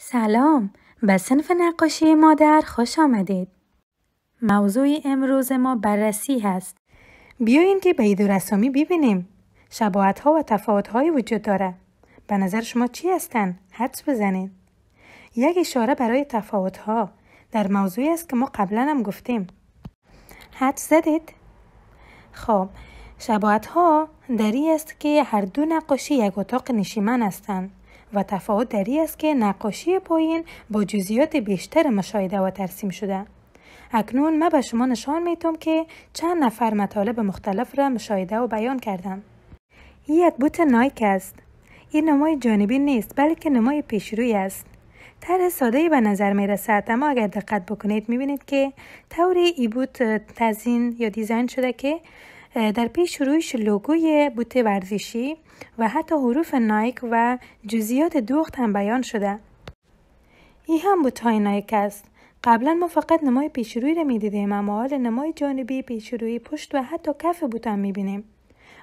سلام به صنف نقاشی مادر خوش آمدید موضوع امروز ما بررسی هست بیاین که به ایدو رسامی ببینیم شباعت ها و تفاوت های وجود داره به نظر شما چی هستن حدس بزنید یک اشاره برای تفاوت ها در موضوعی است که ما قبلا هم گفتیم حدس زدید خب شباعت ها دری است که هر دو نقاشی یک اتاق نشیمن هستند و تفاوت در است که نقاشی پایین با جزئیات بیشتر مشاهده و ترسیم شده اکنون ما به شما نشان میتم که چند نفر مطالب مختلف را مشاهده و بیان کردم. این یک بوت نایک است این نمای جانبی نیست بلکه نمای پیشروی است طرح ساده به نظر می رسد اما اگر دقت بکنید می بینید که طوری ایبوت بوت تزین یا دیزاین شده که در پیش رویش لوگوی بوت ورزشی و حتی حروف نایک و جزیات دوخت هم بیان شده این هم بوت های نایک است قبلا ما فقط نمای پیشروی را دیدیم اما حال نمای جانبی روی پشت و حتی کف بوت هم بینیم.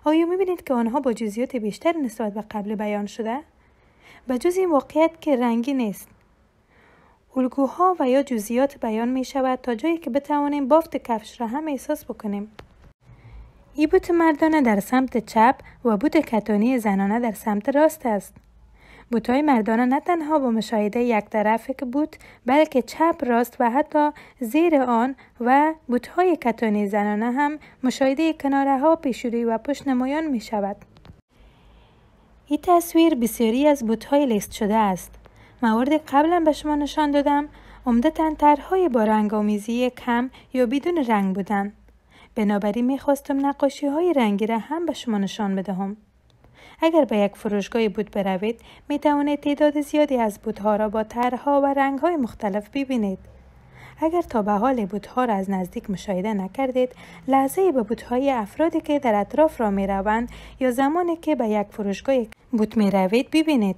آیا می بینید که آنها با جزیات بیشتر نسبت به قبل بیان شده به جز این واقعیت که رنگی نیست الگوها و یا جزئیات بیان می شود تا جایی که بتوانیم بافت کفش را هم احساس بکنیم ای بوت مردانه در سمت چپ و بوت کتانی زنانه در سمت راست است. بوتهای مردانه نه تنها با مشاهده یک طرفه که بود بلکه چپ راست و حتی زیر آن و بوتهای کتانی زنانه هم مشاهده کناره ها پیشروی و پشت نمایان می شود. این تصویر بسیاری از بوتهای لیست شده است. موارد قبلا به شما نشان دادم عمدتا طرحهای با رنگ آمیزی کم یا بدون رنگ بودند. بنابراین میخواستم نقاشی های رنگی را هم به شما نشان بدهم. اگر به یک فروشگاه بود بروید می توانید تعداد زیادی از بودها را با طرحها و های مختلف ببینید. اگر تا به حال بودها را از نزدیک مشاهده نکردید لحظه به بودهای افرادی که در اطراف را می روند یا زمانی که به یک فروشگاه بود می روید ببینید.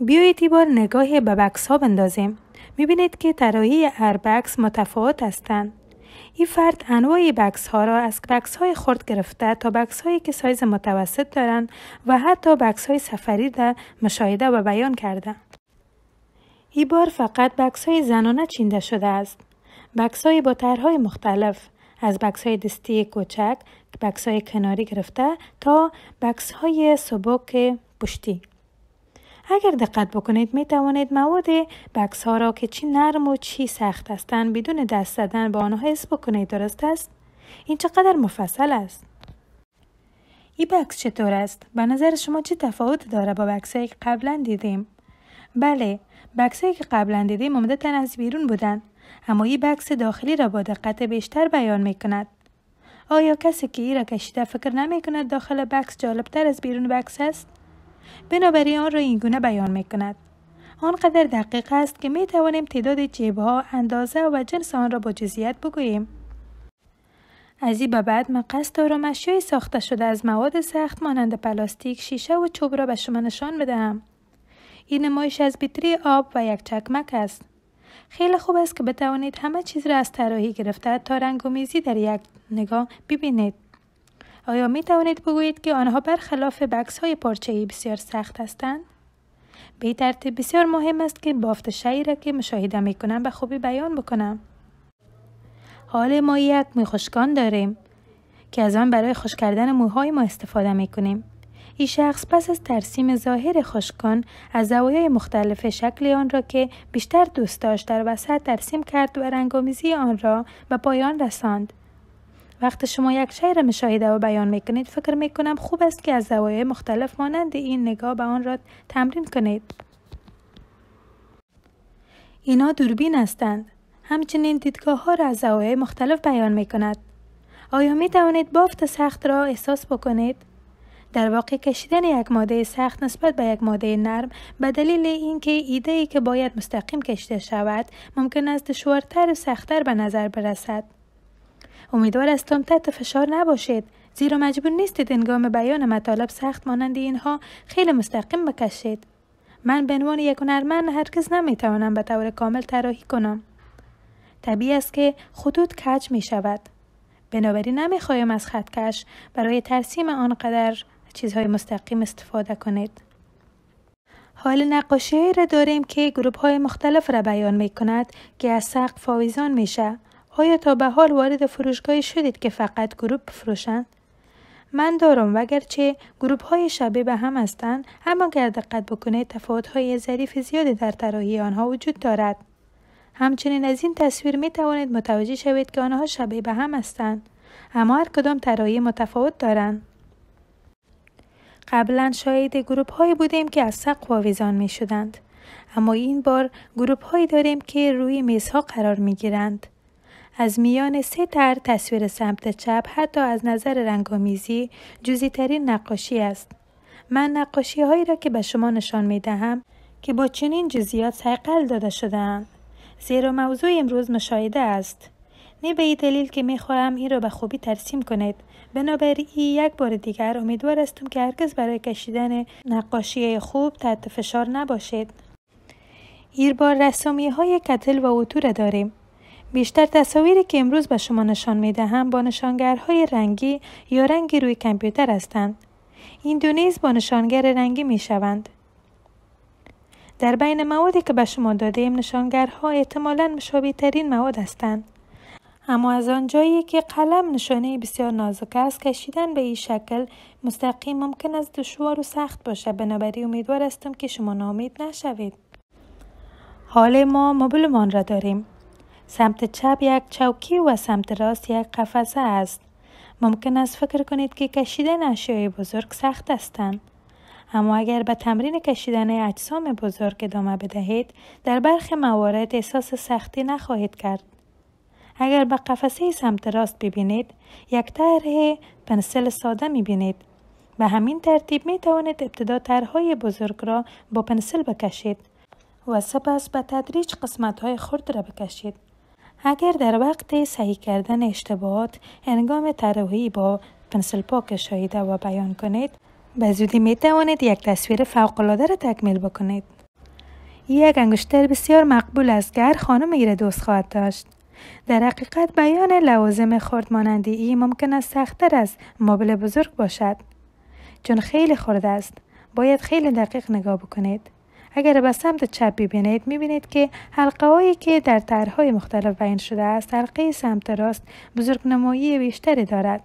بیایید ای بار نگاهی به بکس ها بندازیم. می بینید که طراحی هر بکس متفاوت هستند. این فرد انواع بکس ها را از بکس های خرد گرفته تا بکس هایی که سایز متوسط دارند و حتی بکس های سفری را مشاهده و بیان کرده. این بار فقط بکس های زنانه چینده شده است. بکس های با طرحهای مختلف از بکس های دستی کوچک، بکس های کناری گرفته تا بکس های سبک پشتی. اگر دقت بکنید می توانید مواد بکس ها را که چی نرم و چی سخت هستند بدون دست زدن به آنها حس بکنید درست است این چقدر مفصل است این بکس چطور است به نظر شما چه تفاوت داره با هایی که قبلا دیدیم بله هایی که قبلا دیدیم عمدتا از بیرون بودند اما این بکس داخلی را با دقت بیشتر بیان می کند آیا کسی که ای را کشیده فکر نمی کند داخل بکس جالبتر از بیرون بکس است؟ بنابراین آن را اینگونه بیان می کند. آنقدر دقیق است که می توانیم تعداد ها، اندازه و جنس آن را با جزئیات بگوییم. از این به بعد من قصد دارم اشیای ساخته شده از مواد سخت مانند پلاستیک، شیشه و چوب را به شما نشان بدهم. این نمایش از بیتری آب و یک چکمک است. خیلی خوب است که بتوانید همه چیز را از طراحی گرفته تا رنگ میزی در یک نگاه ببینید. آیا می توانید بگویید که آنها برخلاف بکس های پارچه ای بسیار سخت هستند؟ به ترتیب بسیار مهم است که بافت شعی را که مشاهده می کنم به خوبی بیان بکنم. حال ما یک می خوشکان داریم که از آن برای خوش کردن موهای ما استفاده می کنیم. این شخص پس از ترسیم ظاهر خوشکان از زوایای مختلف شکل آن را که بیشتر دوست داشت در وسط ترسیم کرد و رنگامیزی آن را به پایان رساند. وقتی شما یک شعر مشاهده و بیان کنید فکر کنم خوب است که از زوایای مختلف مانند این نگاه به آن را تمرین کنید اینا دوربین هستند همچنین دیدگاه ها را از زوایای مختلف بیان می کند. آیا می توانید بافت سخت را احساس بکنید؟ در واقع کشیدن یک ماده سخت نسبت به یک ماده نرم به دلیل اینکه ایده ای که باید مستقیم کشیده شود ممکن است دشوارتر و سختتر به نظر برسد امیدوار هستم تحت فشار نباشید زیرا مجبور نیستید انگام بیان مطالب سخت مانند اینها خیلی مستقیم بکشید من به عنوان یک هنرمند هرگز نمیتوانم به طور کامل طراحی کنم طبیعی است که خطوط کج می شود بنابراین نمیخوایم از خطکش برای ترسیم آنقدر چیزهای مستقیم استفاده کنید حال نقاشی را داریم که گروپ های مختلف را بیان می کند که از سقف فاویزان میشه آیا تا به حال وارد فروشگاهی شدید که فقط گروپ بفروشند؟ من دارم وگرچه گروپ های شبیه به هم هستند اما اگر دقت بکنید تفاوت های ظریف زیادی در طراحی آنها وجود دارد همچنین از این تصویر می توانید متوجه شوید که آنها شبیه به هم هستند اما هر کدام طراحی متفاوت دارند قبلا شاید گروپ هایی بودیم که از سقف آویزان می شدند اما این بار گروپ هایی داریم که روی میزها قرار می گیرند از میان سه تر تصویر سمت چپ حتی از نظر رنگامیزی جزی ترین نقاشی است. من نقاشی هایی را که به شما نشان می دهم که با چنین جزیات سیقل داده هم. زیرا موضوع امروز مشاهده است. نه به این دلیل که خواهم این را به خوبی ترسیم کنید بنابراین یک بار دیگر امیدوار هستم که هرگز برای کشیدن نقاشی خوب تحت فشار نباشید این بار رسامی های کتل و اوتو داریم بیشتر تصاویری که امروز به شما نشان می دهم با نشانگرهای رنگی یا رنگی روی کامپیوتر هستند. این دو با نشانگر رنگی می شوند. در بین موادی که به شما دادیم نشانگرها احتمالا مشابه ترین مواد هستند. اما از آنجایی که قلم نشانه بسیار نازک است کشیدن به این شکل مستقیم ممکن است دشوار و سخت باشد بنابراین امیدوار هستم که شما نامید نشوید حال ما مبلمان را داریم سمت چپ یک چوکی و سمت راست یک قفسه است. ممکن است فکر کنید که کشیدن اشیای بزرگ سخت هستند. اما اگر به تمرین کشیدن اجسام بزرگ ادامه بدهید در برخی موارد احساس سختی نخواهید کرد اگر به قفسه سمت راست ببینید یک طرح پنسل ساده میبینید به همین ترتیب می توانید ابتدا طرحهای بزرگ را با پنسل بکشید و سپس به تدریج قسمت های خرد را بکشید اگر در وقت صحیح کردن اشتباهات هنگام طراحی با پنسل پاک شایده و بیان کنید به زودی می توانید یک تصویر فوقلاده را تکمیل بکنید یک انگشتر بسیار مقبول است که هر خانم ایره دوست خواهد داشت در حقیقت بیان لوازم خرد مانند ای ممکن است سختتر از مبل بزرگ باشد چون خیلی خورد است باید خیلی دقیق نگاه بکنید اگر به سمت چپ ببینید بینید که حلقه هایی که در طرحهای مختلف بین شده است حلقه سمت راست بزرگ نمایی بیشتری دارد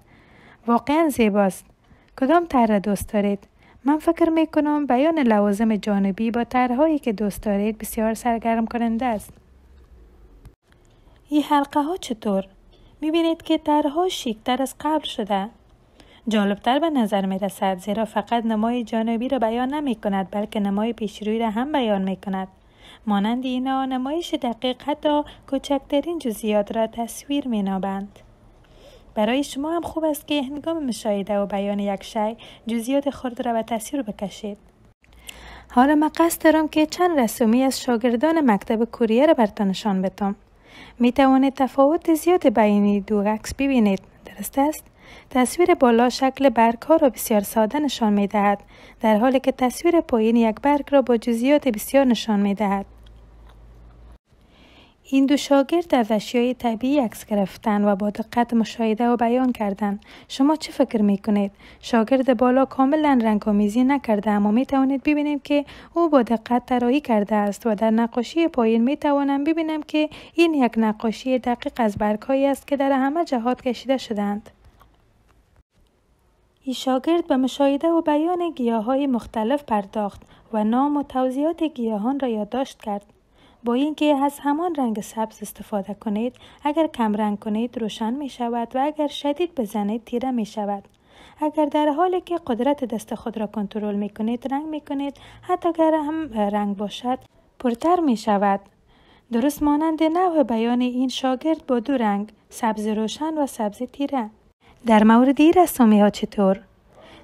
واقعا زیباست کدام طرح دوست دارید من فکر می کنم بیان لوازم جانبی با طرحهایی که دوست دارید بسیار سرگرم کننده است این حلقه ها چطور می بینید که طرحها شیکتر از قبل شده جالبتر به نظر می رسد زیرا فقط نمای جانبی را بیان نمی کند بلکه نمای پیشروی را هم بیان می کند. مانند اینا نمایش دقیق حتی کوچکترین جزئیات را تصویر می نابند. برای شما هم خوب است که هنگام مشاهده و بیان یک شی جزئیات خرد را به تصویر بکشید. حالا ما قصد دارم که چند رسومی از شاگردان مکتب کوریه را برتان نشان بدم. می توانید تفاوت زیاد بین دو عکس ببینید. درست است؟ تصویر بالا شکل برگ ها را بسیار ساده نشان می دهد در حالی که تصویر پایین یک برگ را با جزئیات بسیار نشان می دهد. این دو شاگرد از اشیای طبیعی عکس گرفتن و با دقت مشاهده و بیان کردن شما چه فکر می کنید شاگرد بالا کاملا رنگآمیزی نکرده اما می توانید ببینیم که او با دقت طراحی کرده است و در نقاشی پایین می توانم ببینم که این یک نقاشی دقیق از برگهایی است که در همه جهات کشیده شدند این شاگرد به مشاهده و بیان گیاه های مختلف پرداخت و نام و توضیحات گیاهان را یادداشت کرد. با اینکه از همان رنگ سبز استفاده کنید، اگر کم رنگ کنید روشن می شود و اگر شدید بزنید تیره می شود. اگر در حالی که قدرت دست خود را کنترل می کنید رنگ می کنید حتی اگر هم رنگ باشد پرتر می شود. درست مانند نوع بیان این شاگرد با دو رنگ سبز روشن و سبز تیره در مورد این رسامی ها چطور؟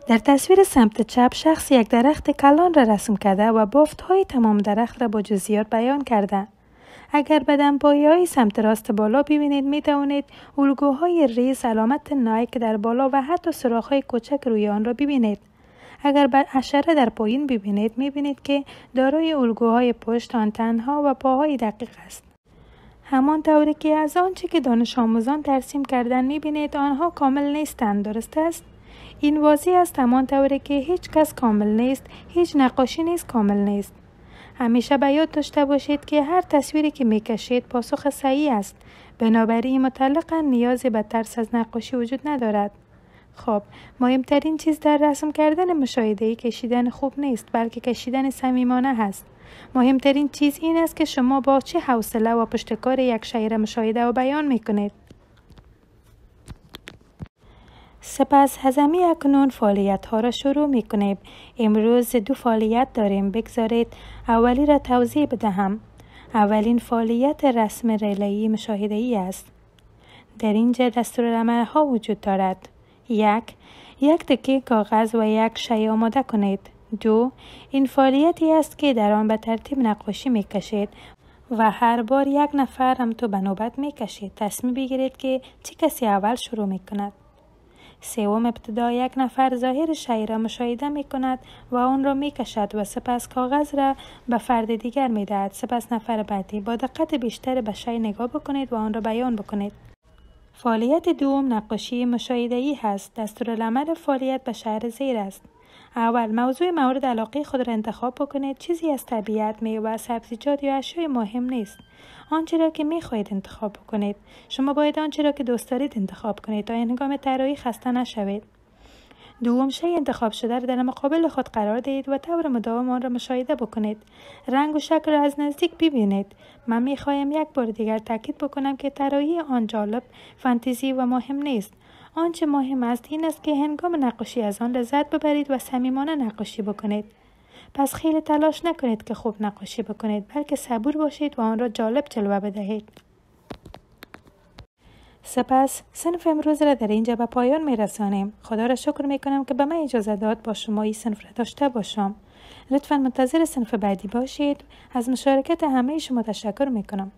در تصویر سمت چپ شخص یک درخت کلان را رسم کرده و بافت های تمام درخت را با جزئیات بیان کرده. اگر بدن های سمت راست بالا ببینید می توانید الگوهای ریز علامت نایک در بالا و حتی سراخ های کوچک روی آن را ببینید. اگر به اشاره در پایین ببینید می بینید که دارای الگوهای پشت آن تنها و پاهای دقیق است. همان طوری که از آنچه که دانش آموزان ترسیم کردن میبینید آنها کامل نیستند درست است این واضح است همان طوری که هیچ کس کامل نیست هیچ نقاشی نیست کامل نیست همیشه به یاد داشته باشید که هر تصویری که میکشید پاسخ صحیح است بنابراین متعلقا نیازی به ترس از نقاشی وجود ندارد خب مهمترین چیز در رسم کردن مشاهده ای کشیدن خوب نیست بلکه کشیدن صمیمانه هست مهمترین چیز این است که شما با چه حوصله و پشتکار یک شعر مشاهده و بیان می کنید. سپس هزمی اکنون فعالیت ها را شروع می کنیم. امروز دو فعالیت داریم بگذارید اولی را توضیح بدهم. اولین فعالیت رسم ریلی مشاهده ای است. در اینجا دستور ها وجود دارد. یک یک تکه کاغذ و یک شی آماده کنید. دو این فعالیتی است که در آن به ترتیب نقاشی می کشید و هر بار یک نفر هم تو به نوبت می کشید. تصمیم بگیرید که چه کسی اول شروع می کند. سوم ابتدا یک نفر ظاهر شی را مشاهده می کند و آن را می کشد و سپس کاغذ را به فرد دیگر می سپس نفر بعدی با دقت بیشتر به شی نگاه بکنید و آن را بیان بکنید. فعالیت دوم نقاشی ای هست. دستورالعمل فعالیت به شهر زیر است. اول موضوع مورد علاقه خود را انتخاب بکنید چیزی از طبیعت میوه سبزیجات یا اشیای مهم نیست آنچه را که میخواهید انتخاب بکنید شما باید آنچه را که دوست دارید انتخاب کنید تا هنگام طراحی خسته نشوید دوم شی انتخاب شده را در مقابل خود قرار دهید و طور مداوم آن را مشاهده بکنید رنگ و شکل را از نزدیک ببینید من می یک بار دیگر تاکید بکنم که طراحی آن جالب فانتزی و مهم نیست آنچه مهم است این است که هنگام نقاشی از آن لذت ببرید و صمیمانه نقاشی بکنید پس خیلی تلاش نکنید که خوب نقاشی بکنید بلکه صبور باشید و آن را جالب جلوه بدهید سپس سنف امروز را در اینجا به پایان می رسانیم. خدا را شکر می کنم که به من اجازه داد با شما این سنف را داشته باشم. لطفا منتظر سنف بعدی باشید. از مشارکت همه شما تشکر می کنم.